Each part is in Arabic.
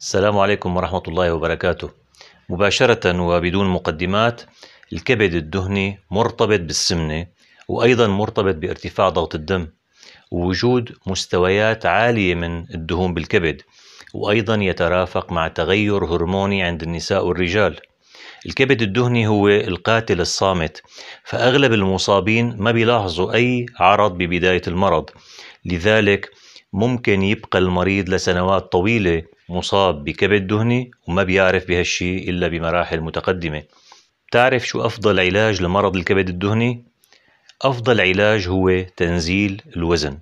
السلام عليكم ورحمة الله وبركاته. مباشرة وبدون مقدمات الكبد الدهني مرتبط بالسمنة وأيضا مرتبط بارتفاع ضغط الدم ووجود مستويات عالية من الدهون بالكبد وأيضا يترافق مع تغير هرموني عند النساء والرجال. الكبد الدهني هو القاتل الصامت فأغلب المصابين ما بيلاحظوا أي عرض ببداية المرض لذلك ممكن يبقى المريض لسنوات طويلة مصاب بكبد دهني وما بيعرف بهالشيء إلا بمراحل متقدمة تعرف شو أفضل علاج لمرض الكبد الدهني؟ أفضل علاج هو تنزيل الوزن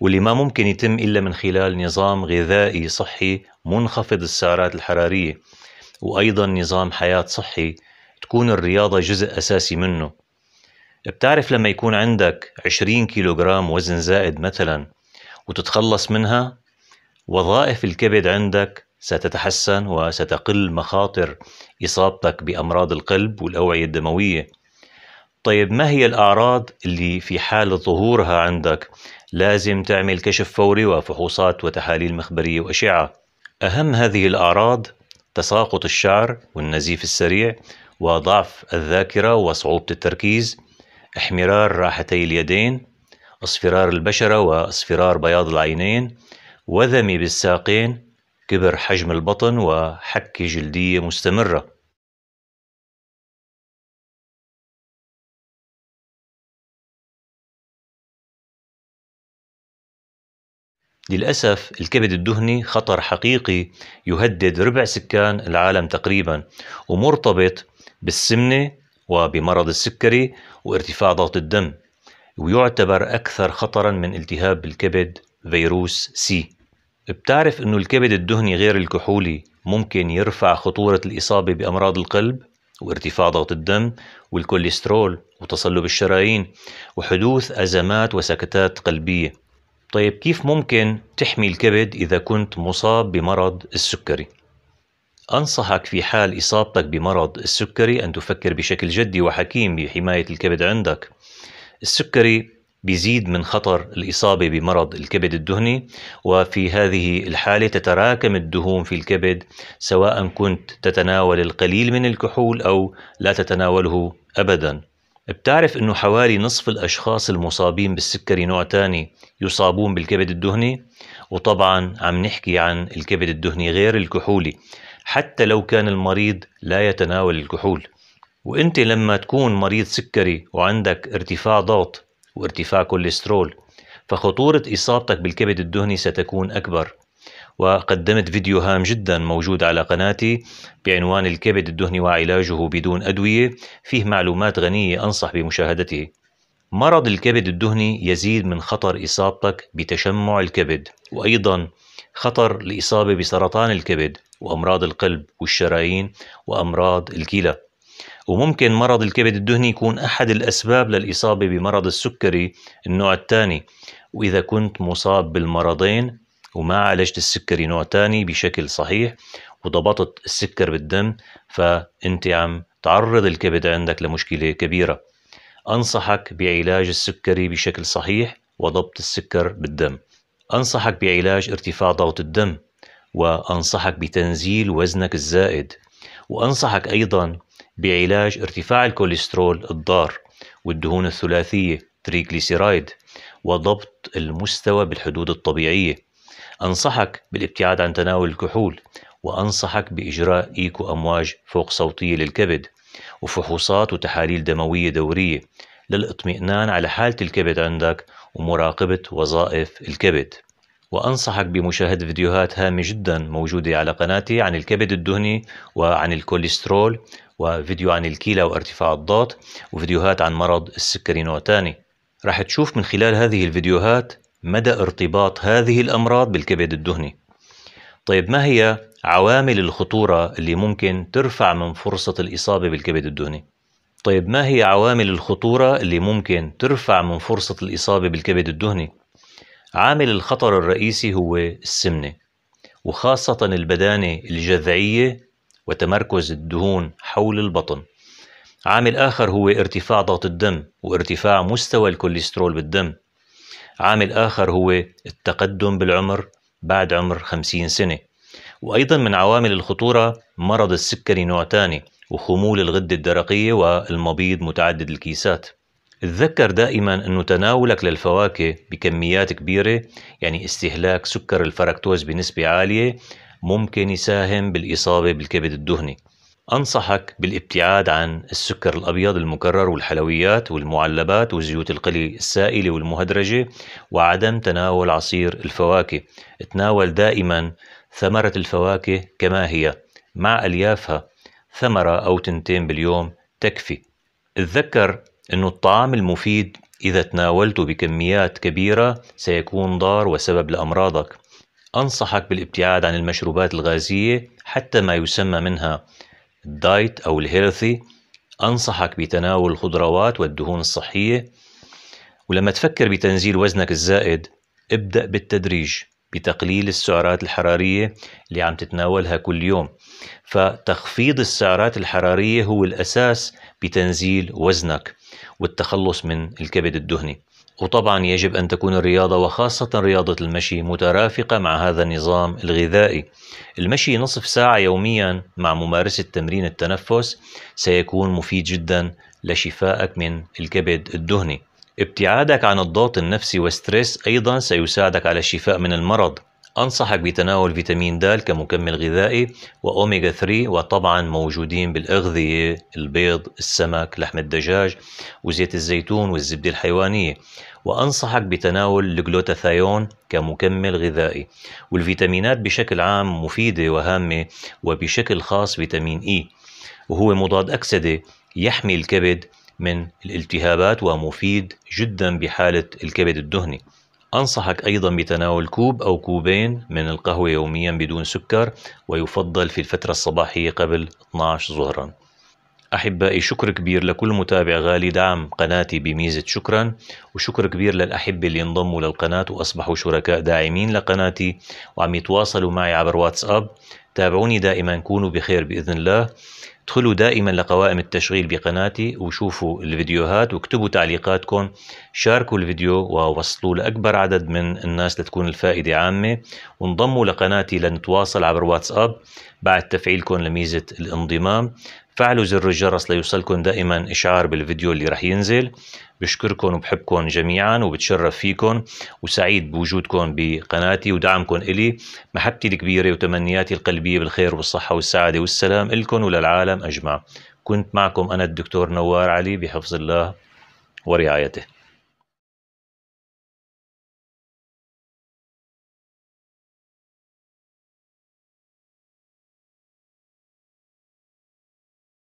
واللي ما ممكن يتم إلا من خلال نظام غذائي صحي منخفض السعرات الحرارية وأيضا نظام حياة صحي تكون الرياضة جزء أساسي منه بتعرف لما يكون عندك 20 كيلوغرام وزن زائد مثلا وتتخلص منها وظائف الكبد عندك ستتحسن وستقل مخاطر إصابتك بأمراض القلب والأوعية الدموية طيب ما هي الأعراض اللي في حال ظهورها عندك لازم تعمل كشف فوري وفحوصات وتحاليل مخبرية وأشعة أهم هذه الأعراض تساقط الشعر والنزيف السريع وضعف الذاكرة وصعوبة التركيز احمرار راحتي اليدين اصفرار البشرة واصفرار بياض العينين وذمي بالساقين كبر حجم البطن وحكة جلدية مستمرة للأسف الكبد الدهني خطر حقيقي يهدد ربع سكان العالم تقريبا ومرتبط بالسمنة وبمرض السكري وارتفاع ضغط الدم ويعتبر أكثر خطرا من التهاب الكبد فيروس سي بتعرف انه الكبد الدهني غير الكحولي ممكن يرفع خطورة الإصابة بأمراض القلب وارتفاع ضغط الدم والكوليسترول وتصلب الشرايين وحدوث أزمات وسكتات قلبية طيب كيف ممكن تحمي الكبد إذا كنت مصاب بمرض السكري؟ أنصحك في حال إصابتك بمرض السكري أن تفكر بشكل جدي وحكيم بحماية الكبد عندك السكري بيزيد من خطر الإصابة بمرض الكبد الدهني وفي هذه الحالة تتراكم الدهون في الكبد سواء كنت تتناول القليل من الكحول أو لا تتناوله أبدا بتعرف أنه حوالي نصف الأشخاص المصابين بالسكري نوع ثاني يصابون بالكبد الدهني وطبعا عم نحكي عن الكبد الدهني غير الكحولي حتى لو كان المريض لا يتناول الكحول وانت لما تكون مريض سكري وعندك ارتفاع ضغط وارتفاع كوليسترول فخطورة إصابتك بالكبد الدهني ستكون أكبر وقدمت فيديو هام جدا موجود على قناتي بعنوان الكبد الدهني وعلاجه بدون أدوية فيه معلومات غنية أنصح بمشاهدته مرض الكبد الدهني يزيد من خطر إصابتك بتشمع الكبد وأيضا خطر الإصابة بسرطان الكبد وأمراض القلب والشرايين وأمراض الكلى وممكن مرض الكبد الدهني يكون أحد الأسباب للإصابة بمرض السكري النوع الثاني وإذا كنت مصاب بالمرضين وما عالجت السكري نوع ثاني بشكل صحيح وضبطت السكر بالدم فأنت عم تعرض الكبد عندك لمشكلة كبيرة أنصحك بعلاج السكري بشكل صحيح وضبط السكر بالدم أنصحك بعلاج ارتفاع ضغط الدم وأنصحك بتنزيل وزنك الزائد وأنصحك أيضا بعلاج ارتفاع الكوليسترول الضار والدهون الثلاثية تريغليسيرايد وضبط المستوى بالحدود الطبيعية أنصحك بالابتعاد عن تناول الكحول وأنصحك بإجراء إيكو أمواج فوق صوتية للكبد وفحوصات وتحاليل دموية دورية للاطمئنان على حالة الكبد عندك ومراقبة وظائف الكبد وأنصحك بمشاهدة فيديوهات هامة جدا موجودة على قناتي عن الكبد الدهني وعن الكوليسترول وفيديو عن الكلى وارتفاع الضغط وفيديوهات عن مرض السكري نوع ثاني راح تشوف من خلال هذه الفيديوهات مدى ارتباط هذه الأمراض بالكبد الدهني طيب ما هي عوامل الخطورة اللي ممكن ترفع من فرصة الإصابة بالكبد الدهني؟ طيب ما هي عوامل الخطورة اللي ممكن ترفع من فرصة الإصابة بالكبد الدهني؟ عامل الخطر الرئيسي هو السمنة وخاصة البدانة الجذعية وتمركز الدهون حول البطن عامل آخر هو ارتفاع ضغط الدم وارتفاع مستوى الكوليسترول بالدم عامل آخر هو التقدم بالعمر بعد عمر 50 سنة وأيضا من عوامل الخطورة مرض السكري نوع ثاني وخمول الغدة الدرقية والمبيض متعدد الكيسات تذكر دائما أنه تناولك للفواكه بكميات كبيرة يعني استهلاك سكر الفركتوز بنسبة عالية ممكن يساهم بالإصابة بالكبد الدهني أنصحك بالابتعاد عن السكر الأبيض المكرر والحلويات والمعلبات وزيوت القلي السائلة والمهدرجة وعدم تناول عصير الفواكه تناول دائما ثمرة الفواكه كما هي مع أليافها ثمرة أو تنتين باليوم تكفي اتذكر أن الطعام المفيد إذا تناولته بكميات كبيرة سيكون ضار وسبب لأمراضك أنصحك بالابتعاد عن المشروبات الغازية حتى ما يسمى منها الدايت أو الهيلثي أنصحك بتناول الخضروات والدهون الصحية ولما تفكر بتنزيل وزنك الزائد ابدأ بالتدريج بتقليل السعرات الحرارية اللي عم تتناولها كل يوم فتخفيض السعرات الحرارية هو الأساس بتنزيل وزنك والتخلص من الكبد الدهني وطبعا يجب أن تكون الرياضة وخاصة رياضة المشي مترافقة مع هذا النظام الغذائي المشي نصف ساعة يوميا مع ممارسة تمرين التنفس سيكون مفيد جدا لشفائك من الكبد الدهني ابتعادك عن الضغط النفسي والستريس أيضا سيساعدك على الشفاء من المرض أنصحك بتناول فيتامين د كمكمل غذائي وأوميجا 3 وطبعا موجودين بالأغذية البيض السمك لحم الدجاج وزيت الزيتون والزبدة الحيوانية وأنصحك بتناول الجلوتاثايون كمكمل غذائي والفيتامينات بشكل عام مفيدة وهامة وبشكل خاص فيتامين إي وهو مضاد أكسدة يحمي الكبد من الالتهابات ومفيد جدا بحالة الكبد الدهني أنصحك أيضا بتناول كوب أو كوبين من القهوة يوميا بدون سكر ويفضل في الفترة الصباحية قبل 12 ظهرا أحبائي شكر كبير لكل متابع غالي دعم قناتي بميزة شكرا وشكر كبير للأحبة اللي انضموا للقناة وأصبحوا شركاء داعمين لقناتي وعم يتواصلوا معي عبر واتساب تابعوني دائما كونوا بخير بإذن الله ادخلوا دائما لقوائم التشغيل بقناتي وشوفوا الفيديوهات واكتبوا تعليقاتكم شاركوا الفيديو ووصلوا لأكبر عدد من الناس لتكون الفائدة عامة وانضموا لقناتي لنتواصل عبر واتساب بعد تفعيلكم لميزة الانضمام فعلوا زر الجرس ليوصلكم دائما إشعار بالفيديو اللي رح ينزل بشكركم وبحبكم جميعا وبتشرف فيكم وسعيد بوجودكم بقناتي ودعمكم إلي محبتي الكبيرة وتمنياتي القلبية بالخير والصحة والسعادة والسلام إلكم وللعالم أجمع كنت معكم أنا الدكتور نوار علي بحفظ الله ورعايته